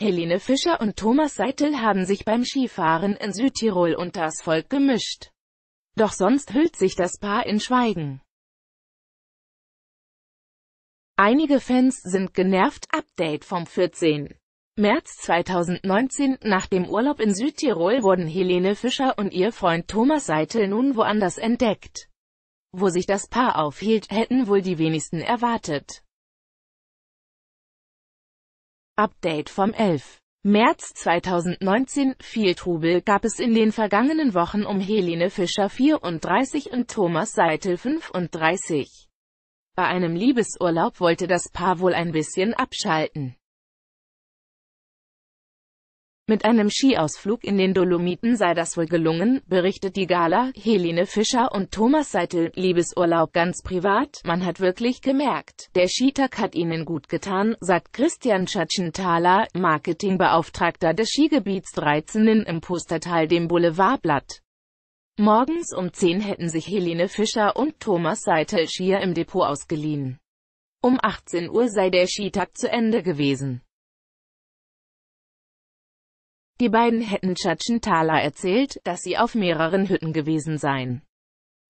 Helene Fischer und Thomas Seitel haben sich beim Skifahren in Südtirol unter das Volk gemischt. Doch sonst hüllt sich das Paar in Schweigen. Einige Fans sind genervt. Update vom 14. März 2019 Nach dem Urlaub in Südtirol wurden Helene Fischer und ihr Freund Thomas Seitel nun woanders entdeckt. Wo sich das Paar aufhielt, hätten wohl die wenigsten erwartet. Update vom 11. März 2019 Viel Trubel gab es in den vergangenen Wochen um Helene Fischer 34 und Thomas Seitel 35. Bei einem Liebesurlaub wollte das Paar wohl ein bisschen abschalten. Mit einem Skiausflug in den Dolomiten sei das wohl gelungen, berichtet die Gala, Helene Fischer und Thomas Seitel, Liebesurlaub ganz privat, man hat wirklich gemerkt, der Skitag hat ihnen gut getan, sagt Christian Schatschenthaler, Marketingbeauftragter des Skigebiets 13 im Pustertal dem Boulevardblatt. Morgens um 10 hätten sich Helene Fischer und Thomas Seitel Skier im Depot ausgeliehen. Um 18 Uhr sei der Skitag zu Ende gewesen. Die beiden hätten Tschatschenthaler erzählt, dass sie auf mehreren Hütten gewesen seien.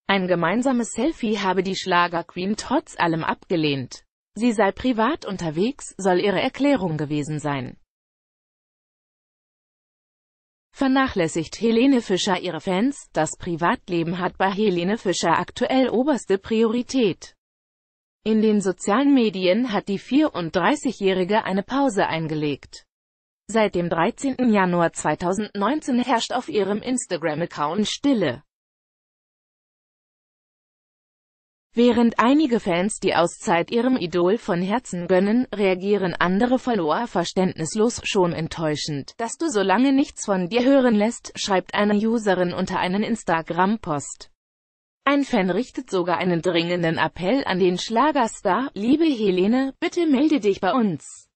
Ein gemeinsames Selfie habe die Schlagerqueen trotz allem abgelehnt. Sie sei privat unterwegs, soll ihre Erklärung gewesen sein. Vernachlässigt Helene Fischer ihre Fans? Das Privatleben hat bei Helene Fischer aktuell oberste Priorität. In den sozialen Medien hat die 34-Jährige eine Pause eingelegt. Seit dem 13. Januar 2019 herrscht auf ihrem Instagram-Account Stille. Während einige Fans die Auszeit ihrem Idol von Herzen gönnen, reagieren andere Follower verständnislos, schon enttäuschend, dass du so lange nichts von dir hören lässt, schreibt eine Userin unter einen Instagram-Post. Ein Fan richtet sogar einen dringenden Appell an den Schlagerstar, liebe Helene, bitte melde dich bei uns.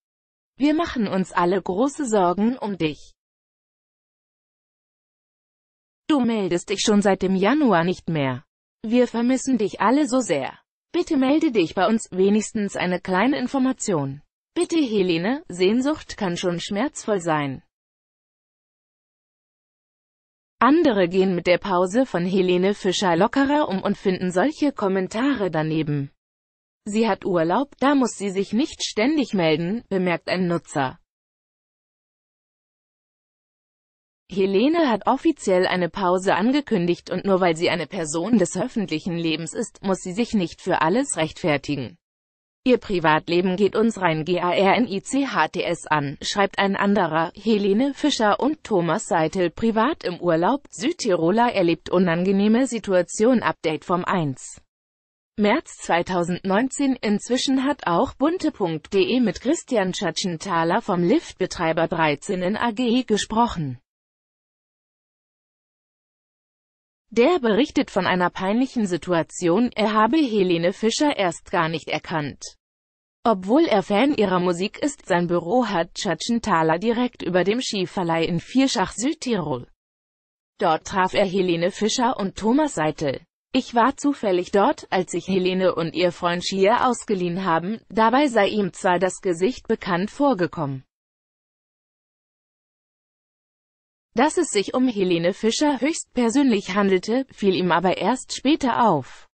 Wir machen uns alle große Sorgen um dich. Du meldest dich schon seit dem Januar nicht mehr. Wir vermissen dich alle so sehr. Bitte melde dich bei uns, wenigstens eine kleine Information. Bitte Helene, Sehnsucht kann schon schmerzvoll sein. Andere gehen mit der Pause von Helene Fischer lockerer um und finden solche Kommentare daneben. Sie hat Urlaub, da muss sie sich nicht ständig melden, bemerkt ein Nutzer. Helene hat offiziell eine Pause angekündigt und nur weil sie eine Person des öffentlichen Lebens ist, muss sie sich nicht für alles rechtfertigen. Ihr Privatleben geht uns rein GARNICHTS an, schreibt ein anderer, Helene Fischer und Thomas Seitel privat im Urlaub, Südtiroler erlebt unangenehme Situation Update vom 1. März 2019. Inzwischen hat auch bunte.de mit Christian Tschatschenthaler vom Liftbetreiber 13 in AGE gesprochen. Der berichtet von einer peinlichen Situation, er habe Helene Fischer erst gar nicht erkannt. Obwohl er Fan ihrer Musik ist, sein Büro hat Tschatschenthaler direkt über dem Skiverleih in Vierschach Südtirol. Dort traf er Helene Fischer und Thomas Seitel. Ich war zufällig dort, als sich Helene und ihr Freund Schier ausgeliehen haben, dabei sei ihm zwar das Gesicht bekannt vorgekommen. Dass es sich um Helene Fischer höchstpersönlich handelte, fiel ihm aber erst später auf.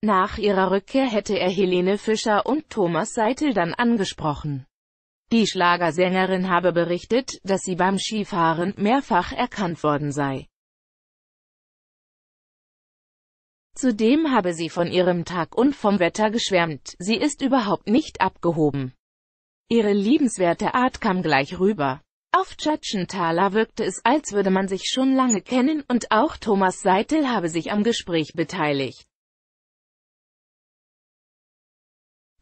Nach ihrer Rückkehr hätte er Helene Fischer und Thomas Seitel dann angesprochen. Die Schlagersängerin habe berichtet, dass sie beim Skifahren mehrfach erkannt worden sei. Zudem habe sie von ihrem Tag und vom Wetter geschwärmt, sie ist überhaupt nicht abgehoben. Ihre liebenswerte Art kam gleich rüber. Auf Tschatschenthaler wirkte es, als würde man sich schon lange kennen, und auch Thomas Seitel habe sich am Gespräch beteiligt.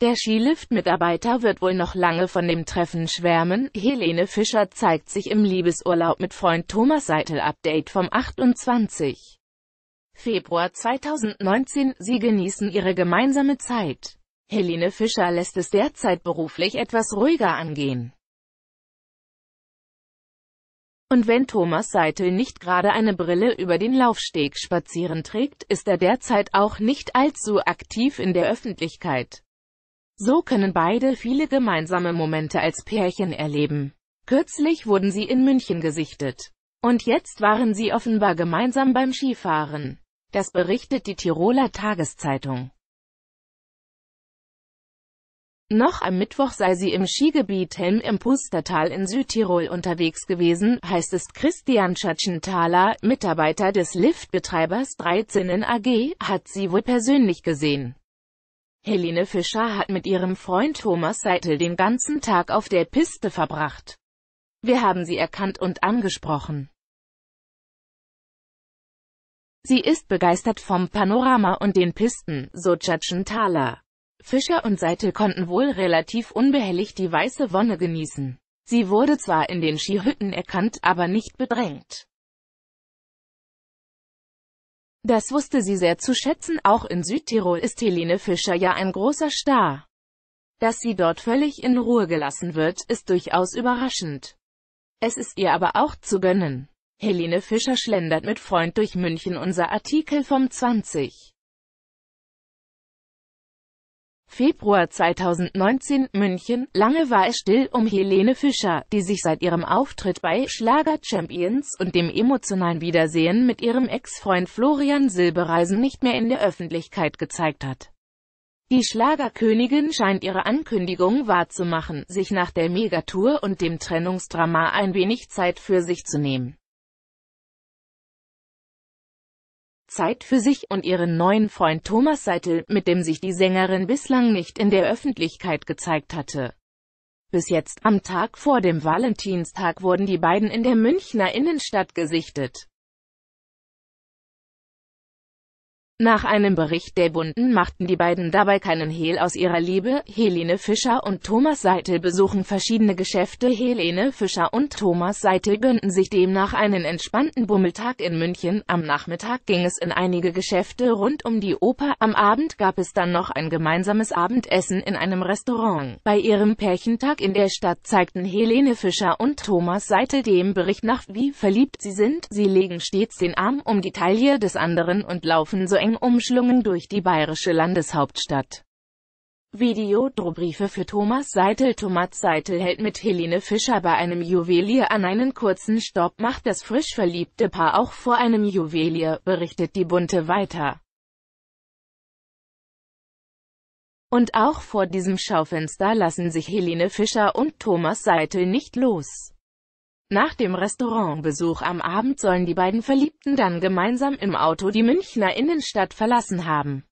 Der Skilift-Mitarbeiter wird wohl noch lange von dem Treffen schwärmen. Helene Fischer zeigt sich im Liebesurlaub mit Freund Thomas Seitel Update vom 28. Februar 2019, sie genießen ihre gemeinsame Zeit. Helene Fischer lässt es derzeit beruflich etwas ruhiger angehen. Und wenn Thomas Seitel nicht gerade eine Brille über den Laufsteg spazieren trägt, ist er derzeit auch nicht allzu aktiv in der Öffentlichkeit. So können beide viele gemeinsame Momente als Pärchen erleben. Kürzlich wurden sie in München gesichtet. Und jetzt waren sie offenbar gemeinsam beim Skifahren. Das berichtet die Tiroler Tageszeitung. Noch am Mittwoch sei sie im Skigebiet Helm im Pustertal in Südtirol unterwegs gewesen, heißt es Christian Schatschenthaler, Mitarbeiter des Liftbetreibers 13 in AG, hat sie wohl persönlich gesehen. Helene Fischer hat mit ihrem Freund Thomas Seitel den ganzen Tag auf der Piste verbracht. Wir haben sie erkannt und angesprochen. Sie ist begeistert vom Panorama und den Pisten, so Tschatschenthaler. Fischer und Seite konnten wohl relativ unbehelligt die weiße Wonne genießen. Sie wurde zwar in den Skihütten erkannt, aber nicht bedrängt. Das wusste sie sehr zu schätzen, auch in Südtirol ist Helene Fischer ja ein großer Star. Dass sie dort völlig in Ruhe gelassen wird, ist durchaus überraschend. Es ist ihr aber auch zu gönnen. Helene Fischer schlendert mit Freund durch München unser Artikel vom 20. Februar 2019, München, lange war es still um Helene Fischer, die sich seit ihrem Auftritt bei Schlager Champions und dem emotionalen Wiedersehen mit ihrem Ex-Freund Florian Silbereisen nicht mehr in der Öffentlichkeit gezeigt hat. Die Schlagerkönigin scheint ihre Ankündigung wahrzumachen, sich nach der Megatour und dem Trennungsdrama ein wenig Zeit für sich zu nehmen. Zeit für sich und ihren neuen Freund Thomas Seitel, mit dem sich die Sängerin bislang nicht in der Öffentlichkeit gezeigt hatte. Bis jetzt, am Tag vor dem Valentinstag wurden die beiden in der Münchner Innenstadt gesichtet. Nach einem Bericht der Bunden machten die beiden dabei keinen Hehl aus ihrer Liebe. Helene Fischer und Thomas Seitel besuchen verschiedene Geschäfte. Helene Fischer und Thomas Seitel gönnten sich demnach einen entspannten Bummeltag in München. Am Nachmittag ging es in einige Geschäfte rund um die Oper. Am Abend gab es dann noch ein gemeinsames Abendessen in einem Restaurant. Bei ihrem Pärchentag in der Stadt zeigten Helene Fischer und Thomas Seitel dem Bericht nach, wie verliebt sie sind. Sie legen stets den Arm um die Taille des anderen und laufen so eng eng umschlungen durch die bayerische Landeshauptstadt. Video Drohbriefe für Thomas Seitel Thomas Seitel hält mit Helene Fischer bei einem Juwelier an einen kurzen Stopp macht das frisch verliebte Paar auch vor einem Juwelier, berichtet die Bunte weiter. Und auch vor diesem Schaufenster lassen sich Helene Fischer und Thomas Seitel nicht los. Nach dem Restaurantbesuch am Abend sollen die beiden Verliebten dann gemeinsam im Auto die Münchner Innenstadt verlassen haben.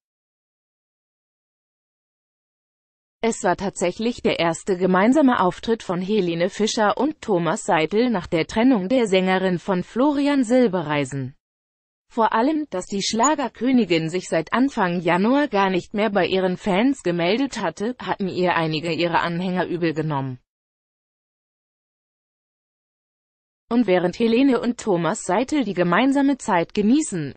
Es war tatsächlich der erste gemeinsame Auftritt von Helene Fischer und Thomas Seidel nach der Trennung der Sängerin von Florian Silbereisen. Vor allem, dass die Schlagerkönigin sich seit Anfang Januar gar nicht mehr bei ihren Fans gemeldet hatte, hatten ihr einige ihrer Anhänger übel genommen. und während Helene und Thomas Seitel die gemeinsame Zeit genießen,